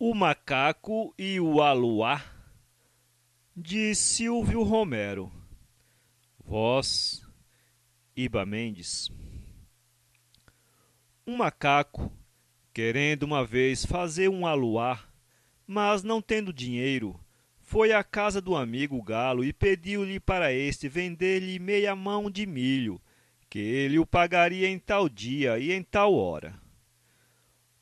O Macaco e o Aluá, de Silvio Romero. Voz Iba Mendes. Um macaco, querendo uma vez fazer um aluá, mas não tendo dinheiro, foi à casa do amigo galo e pediu-lhe para este vender-lhe meia mão de milho, que ele o pagaria em tal dia e em tal hora.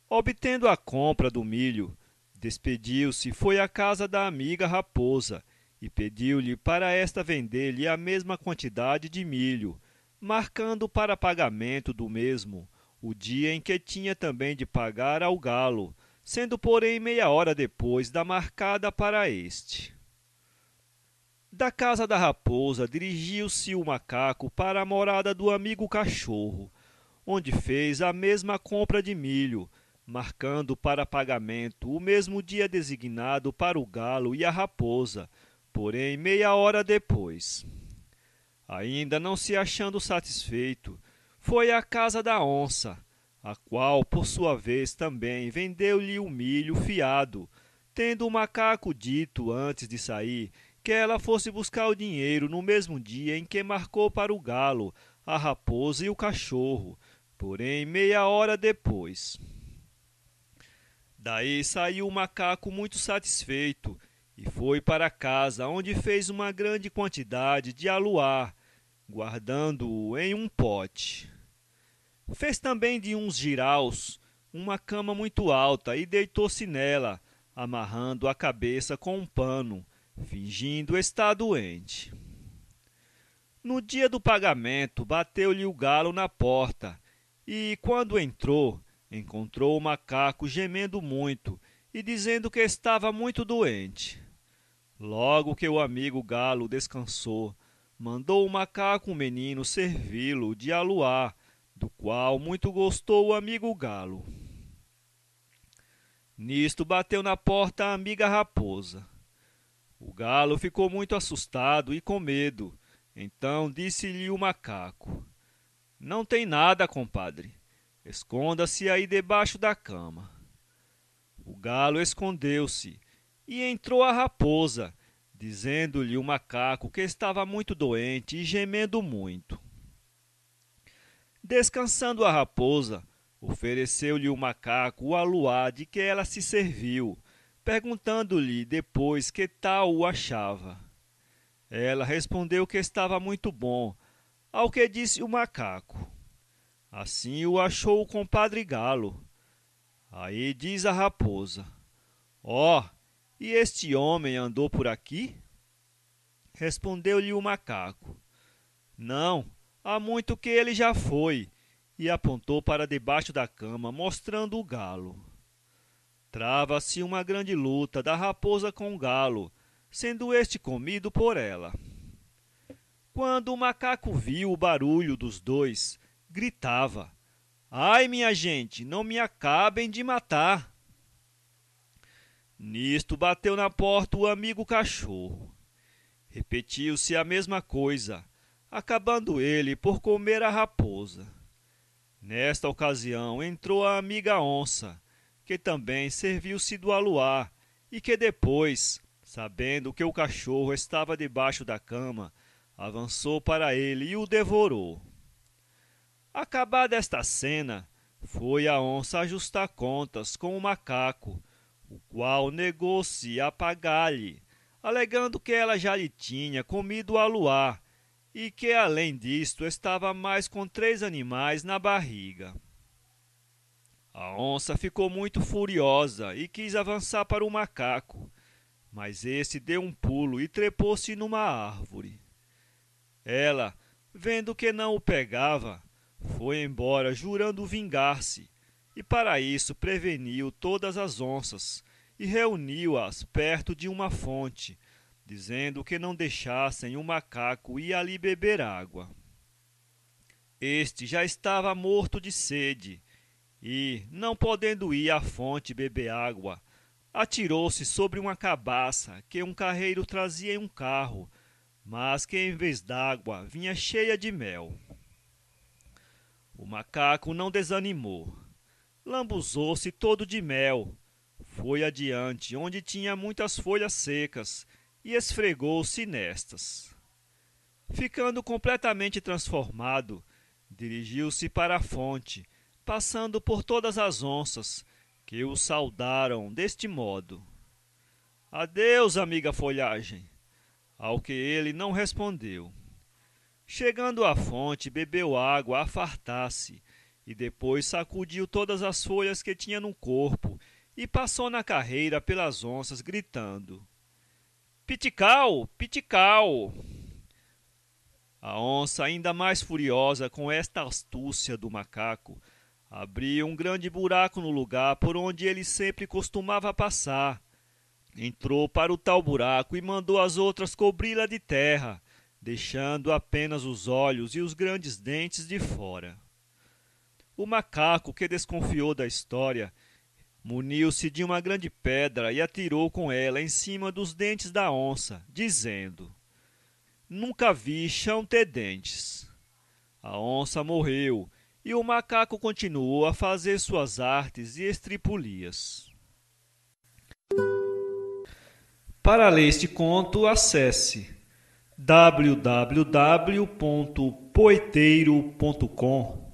Obtendo a compra do milho, Despediu-se, foi à casa da amiga raposa e pediu-lhe para esta vender-lhe a mesma quantidade de milho, marcando para pagamento do mesmo o dia em que tinha também de pagar ao galo, sendo, porém, meia hora depois da marcada para este. Da casa da raposa dirigiu-se o macaco para a morada do amigo cachorro, onde fez a mesma compra de milho, marcando para pagamento o mesmo dia designado para o galo e a raposa, porém meia hora depois. Ainda não se achando satisfeito, foi à casa da onça, a qual, por sua vez, também vendeu-lhe o milho fiado, tendo o macaco dito antes de sair que ela fosse buscar o dinheiro no mesmo dia em que marcou para o galo, a raposa e o cachorro, porém meia hora depois. Daí saiu o macaco muito satisfeito e foi para casa, onde fez uma grande quantidade de aluá guardando-o em um pote. Fez também de uns giraus uma cama muito alta e deitou-se nela, amarrando a cabeça com um pano, fingindo estar doente. No dia do pagamento, bateu-lhe o galo na porta e, quando entrou, encontrou o macaco gemendo muito e dizendo que estava muito doente. Logo que o amigo galo descansou, mandou o macaco o menino servi-lo de aluá, do qual muito gostou o amigo galo. Nisto bateu na porta a amiga raposa. O galo ficou muito assustado e com medo, então disse-lhe o macaco: Não tem nada, compadre. Esconda-se aí debaixo da cama. O galo escondeu-se e entrou a raposa, dizendo-lhe o macaco que estava muito doente e gemendo muito. Descansando a raposa, ofereceu-lhe o macaco o aluá de que ela se serviu, perguntando-lhe depois que tal o achava. Ela respondeu que estava muito bom, ao que disse o macaco: Assim o achou o compadre Galo. Aí diz a raposa: Ó, oh, e este homem andou por aqui? Respondeu-lhe o macaco: Não, há muito que ele já foi. E apontou para debaixo da cama, mostrando o galo. Trava-se uma grande luta da raposa com o galo, sendo este comido por ela. Quando o macaco viu o barulho dos dois, gritava: Ai, minha gente, não me acabem de matar! Nisto bateu na porta o amigo cachorro. Repetiu-se a mesma coisa, acabando ele por comer a raposa. Nesta ocasião entrou a amiga onça, que também serviu-se do aluá e que depois, sabendo que o cachorro estava debaixo da cama, avançou para ele e o devorou acabada esta cena foi a onça ajustar contas com o macaco o qual negou-se a pagar-lhe alegando que ela já lhe tinha comido a luar e que, além disto, estava mais com três animais na barriga. A onça ficou muito furiosa e quis avançar para o macaco, mas esse deu um pulo e trepou-se numa árvore. Ela, vendo que não o pegava, foi embora jurando vingar-se, e para isso preveniu todas as onças e reuniu-as perto de uma fonte, dizendo que não deixassem o um macaco ir ali beber água. Este já estava morto de sede e, não podendo ir à fonte beber água, atirou-se sobre uma cabaça que um carreiro trazia em um carro, mas que em vez d'água vinha cheia de mel. O macaco não desanimou. Lambuzou-se todo de mel. Foi adiante, onde tinha muitas folhas secas, e esfregou-se nestas. Ficando completamente transformado, dirigiu-se para a fonte, passando por todas as onças, que o saudaram deste modo: Adeus, amiga folhagem! Ao que ele não respondeu. Chegando à fonte, bebeu água a fartar-se, e depois sacudiu todas as folhas que tinha no corpo e passou na carreira pelas onças, gritando: Pitical! Pitical! A onça, ainda mais furiosa com esta astúcia do macaco, abriu um grande buraco no lugar por onde ele sempre costumava passar. Entrou para o tal buraco e mandou as outras cobri-la de terra, deixando apenas os olhos e os grandes dentes de fora. O macaco, que desconfiou da história, muniu-se de uma grande pedra e atirou com ela em cima dos dentes da onça, dizendo: Nunca vi chão ter dentes. A onça morreu e o macaco continuou a fazer suas artes e estripulias. Para ler este conto, acesse www.poeteiro.com